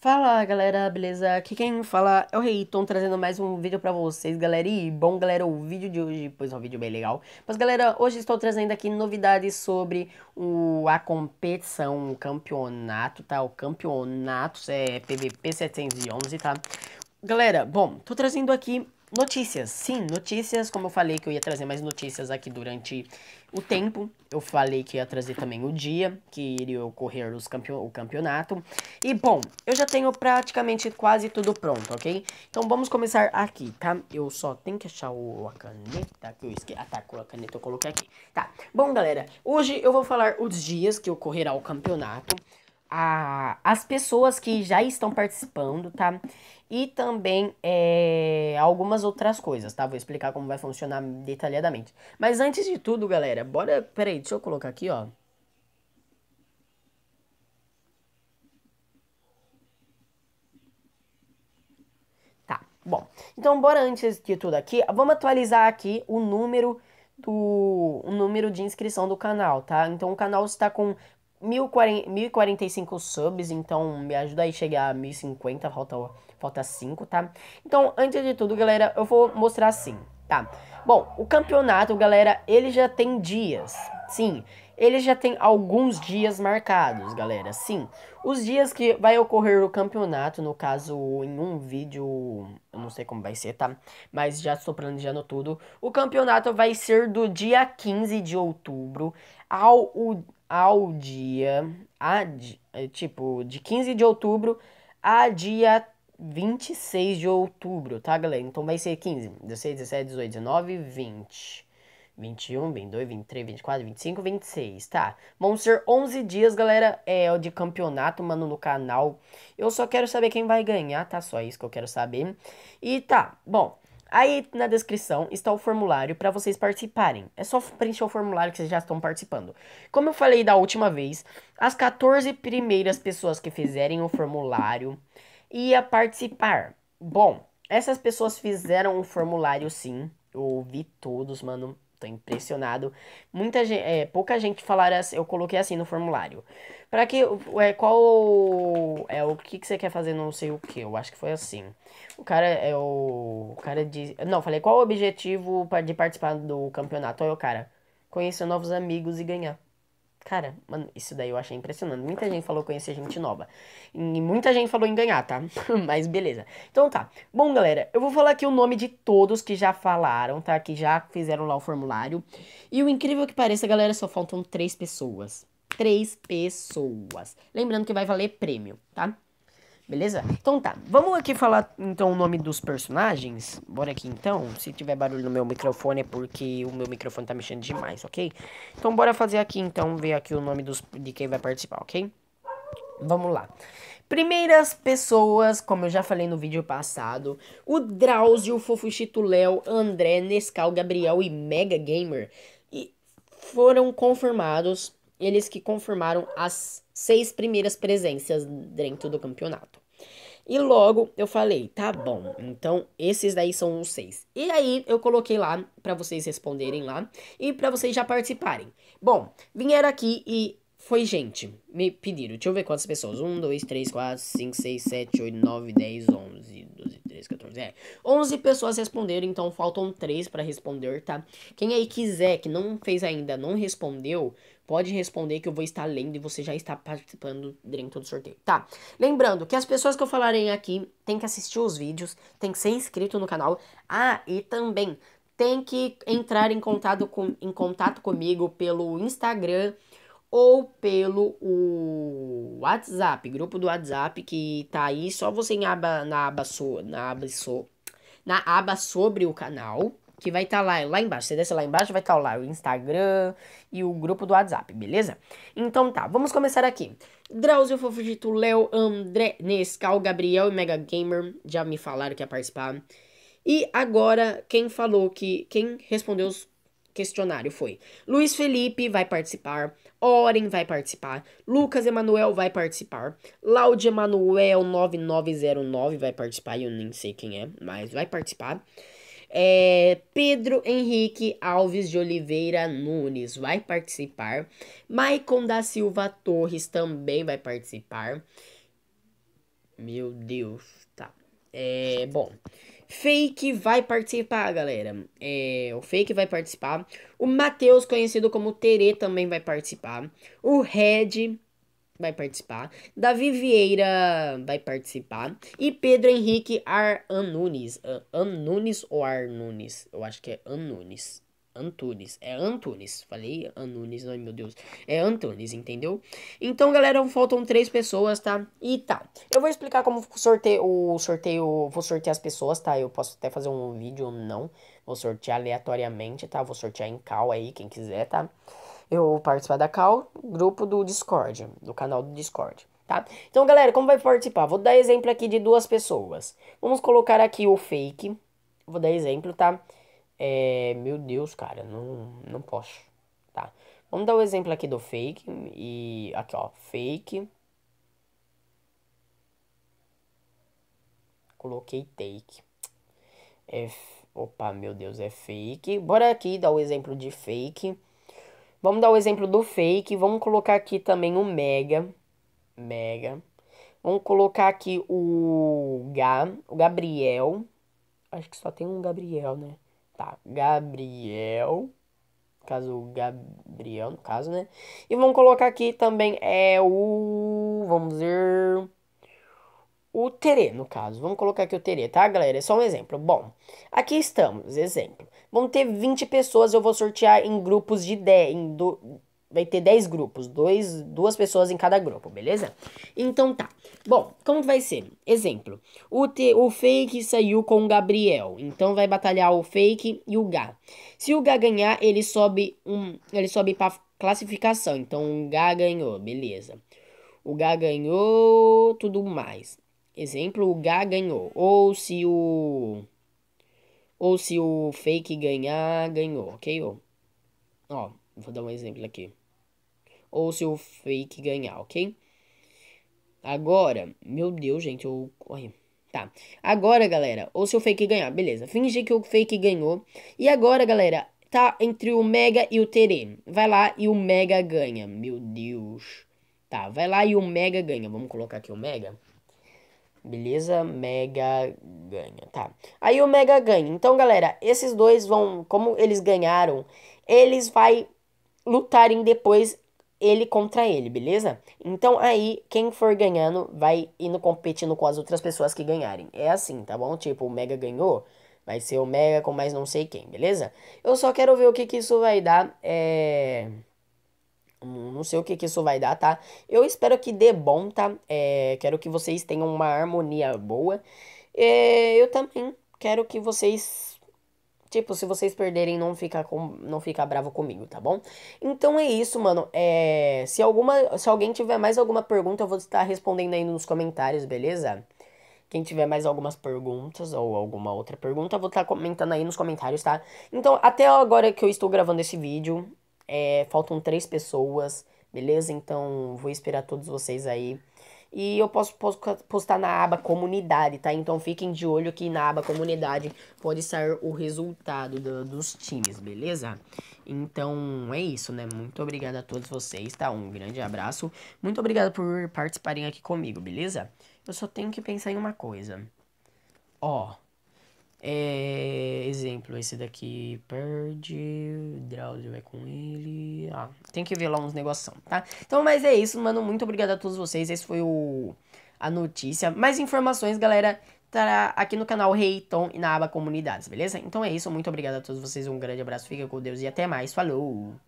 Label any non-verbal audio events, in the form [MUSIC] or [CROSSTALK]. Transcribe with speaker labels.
Speaker 1: Fala galera, beleza? Aqui quem fala é o Reiton, trazendo mais um vídeo pra vocês, galera. E bom, galera, o vídeo de hoje, pois é um vídeo bem legal. Mas galera, hoje estou trazendo aqui novidades sobre o, a competição, o campeonato, tá? O campeonato é PVP 711, tá? Galera, bom, tô trazendo aqui Notícias, sim, notícias, como eu falei que eu ia trazer mais notícias aqui durante o tempo, eu falei que ia trazer também o dia que iria ocorrer os campeon o campeonato, e bom, eu já tenho praticamente quase tudo pronto, ok? Então vamos começar aqui, tá? Eu só tenho que achar o, a caneta, que eu esqueci, ah tá, a caneta eu coloquei aqui, tá? Bom galera, hoje eu vou falar os dias que ocorrerá o campeonato, a, as pessoas que já estão participando, tá? E também é, algumas outras coisas, tá? Vou explicar como vai funcionar detalhadamente. Mas antes de tudo, galera, bora. Peraí, deixa eu colocar aqui, ó. Tá, bom. Então, bora antes de tudo aqui, vamos atualizar aqui o número do o número de inscrição do canal, tá? Então o canal está com 1045 subs, então me ajuda aí a chegar a 1050, falta, falta 5, tá? Então, antes de tudo, galera, eu vou mostrar assim, tá? Bom, o campeonato, galera, ele já tem dias, sim, ele já tem alguns dias marcados, galera, sim. Os dias que vai ocorrer o campeonato, no caso, em um vídeo, eu não sei como vai ser, tá? Mas já estou planejando tudo. O campeonato vai ser do dia 15 de outubro ao... O, ao dia. A, eh, tipo, de 15 de outubro a dia 26 de outubro, tá, galera? Então vai ser 15, 16, 17, 18, 19, 20. 21, 22, 23, 24, 25, 26, tá? Vão ser 11 dias, galera, é o de campeonato, mano, no canal. Eu só quero saber quem vai ganhar, tá? Só isso que eu quero saber. E tá, bom, Aí na descrição está o formulário para vocês participarem. É só preencher o formulário que vocês já estão participando. Como eu falei da última vez, as 14 primeiras pessoas que fizerem o formulário ia participar. Bom, essas pessoas fizeram o formulário sim. Eu ouvi todos, mano. Tô impressionado. Muita gente, é, pouca gente falara, eu coloquei assim no formulário. Para que é qual é o que que você quer fazer, não sei o que. Eu acho que foi assim. O cara é o, o cara diz, não, falei qual o objetivo de participar do campeonato? é o cara, conhecer novos amigos e ganhar. Cara, mano, isso daí eu achei impressionante. Muita gente falou conhecer gente nova. E muita gente falou em ganhar, tá? [LAUGHS] Mas beleza. Então tá. Bom, galera, eu vou falar aqui o nome de todos que já falaram, tá? Que já fizeram lá o formulário. E o incrível que pareça, galera, só faltam três pessoas. Três pessoas. Lembrando que vai valer prêmio, tá? Beleza? Então tá, vamos aqui falar então o nome dos personagens. Bora aqui então. Se tiver barulho no meu microfone é porque o meu microfone tá mexendo demais, ok? Então bora fazer aqui então, ver aqui o nome dos, de quem vai participar, ok? Vamos lá. Primeiras pessoas, como eu já falei no vídeo passado, o Drauzio, Fofuchito Léo, André, Nescau Gabriel e Mega Gamer e foram confirmados, eles que confirmaram as seis primeiras presenças dentro do campeonato. E logo eu falei, tá bom, então esses daí são os seis. E aí eu coloquei lá para vocês responderem lá e para vocês já participarem. Bom, vieram aqui e foi gente, me pediram, deixa eu ver quantas pessoas. 1, 2, 3, 4, 5, 6, 7, 8, 9, 10, 11, 12, 13, 14, é. 11 é, pessoas responderam, então faltam 3 para responder, tá? Quem aí quiser, que não fez ainda, não respondeu, pode responder que eu vou estar lendo e você já está participando dentro do sorteio, tá? Lembrando que as pessoas que eu falarei aqui tem que assistir os vídeos, tem que ser inscrito no canal. Ah, e também tem que entrar em contato, com, em contato comigo pelo Instagram, ou pelo o WhatsApp, grupo do WhatsApp que tá aí, só você em aba, na aba so, na aba so, na aba sobre o canal, que vai estar tá lá, lá embaixo. Você desce lá embaixo, vai estar tá lá o Instagram e o grupo do WhatsApp, beleza? Então tá, vamos começar aqui. Drauzio Fofujito, Léo, André, Nescau, Gabriel e Mega Gamer já me falaram que ia participar. E agora, quem falou que. Quem respondeu os questionário foi: Luiz Felipe vai participar, Oren vai participar, Lucas Emanuel vai participar, Laude Emanuel 9909 vai participar, eu nem sei quem é, mas vai participar. É, Pedro Henrique Alves de Oliveira Nunes vai participar. Maicon da Silva Torres também vai participar. Meu Deus, tá. É, bom, Fake vai participar, galera. É, o Fake vai participar. O Matheus, conhecido como Tere, também vai participar. O Red vai participar. Davi Vieira vai participar. E Pedro Henrique Ar Anunes. Anunes ou Arnunes? Eu acho que é Anunes. Antunes. É Antunes. Falei Anunes, ai meu Deus. É Antunes, entendeu? Então, galera, faltam três pessoas, tá? E tá. Eu vou explicar como sorteio o sorteio. Vou sortear as pessoas, tá? Eu posso até fazer um vídeo ou não. Vou sortear aleatoriamente, tá? Vou sortear em cal aí, quem quiser, tá? Eu vou participar da cal, grupo do Discord, do canal do Discord. Tá? Então, galera, como vai participar? Vou dar exemplo aqui de duas pessoas. Vamos colocar aqui o fake. Vou dar exemplo, tá? é, meu Deus, cara, não, não posso, tá? Vamos dar o um exemplo aqui do fake e aqui ó, fake. Coloquei take. É, opa, meu Deus, é fake. Bora aqui dar o um exemplo de fake. Vamos dar o um exemplo do fake. Vamos colocar aqui também o mega. Mega. Vamos colocar aqui o Gá, o Gabriel. Acho que só tem um Gabriel, né? tá? Gabriel, caso o Gabriel, no caso, né? E vamos colocar aqui também é o, vamos ver, o Tere, no caso. Vamos colocar aqui o Tere, tá, galera? É só um exemplo. Bom, aqui estamos, exemplo. Vão ter 20 pessoas, eu vou sortear em grupos de 10, em do, vai ter 10 grupos, dois, duas pessoas em cada grupo, beleza? Então tá. Bom, como vai ser? Exemplo, o, te, o fake saiu com o Gabriel, então vai batalhar o fake e o Gá. Se o Gá ganhar, ele sobe um, ele sobe para classificação, então o Gá ganhou, beleza. O Gá ganhou, tudo mais. Exemplo, o Gá ganhou. Ou se o ou se o fake ganhar, ganhou, ok? Ó, Vou dar um exemplo aqui. Ou se o fake ganhar, ok? Agora, meu Deus, gente, eu... Ai, tá. Agora, galera, ou se o fake ganhar, beleza. Finge que o fake ganhou. E agora, galera, tá entre o Mega e o Tere. Vai lá e o Mega ganha. Meu Deus. Tá, vai lá e o Mega ganha. Vamos colocar aqui o Mega. Beleza? Mega ganha, tá. Aí o Mega ganha. Então, galera, esses dois vão... Como eles ganharam, eles vai lutarem depois ele contra ele, beleza? Então aí, quem for ganhando vai indo competindo com as outras pessoas que ganharem. É assim, tá bom? Tipo, o Mega ganhou, vai ser o Mega com mais não sei quem, beleza? Eu só quero ver o que, que isso vai dar. É. Não sei o que, que isso vai dar, tá? Eu espero que dê bom, tá? É... Quero que vocês tenham uma harmonia boa. É... Eu também quero que vocês Tipo, se vocês perderem, não fica, com, não fica bravo comigo, tá bom? Então é isso, mano. É, se, alguma, se alguém tiver mais alguma pergunta, eu vou estar respondendo aí nos comentários, beleza? Quem tiver mais algumas perguntas ou alguma outra pergunta, eu vou estar comentando aí nos comentários, tá? Então, até agora que eu estou gravando esse vídeo, é, faltam três pessoas, beleza? Então, vou esperar todos vocês aí e eu posso postar na aba comunidade, tá? Então fiquem de olho que na aba comunidade pode sair o resultado do, dos times, beleza? Então é isso, né? Muito obrigado a todos vocês, tá? Um grande abraço. Muito obrigado por participarem aqui comigo, beleza? Eu só tenho que pensar em uma coisa. Ó. É, exemplo, esse daqui perde, Drauzio vai com ele. Ah, tem que ver lá uns negoção, tá? Então, mas é isso, mano. Muito obrigado a todos vocês. Esse foi o, a notícia. Mais informações, galera, tá aqui no canal Reiton e na aba Comunidades, beleza? Então é isso. Muito obrigado a todos vocês. Um grande abraço. Fica com Deus e até mais. Falou!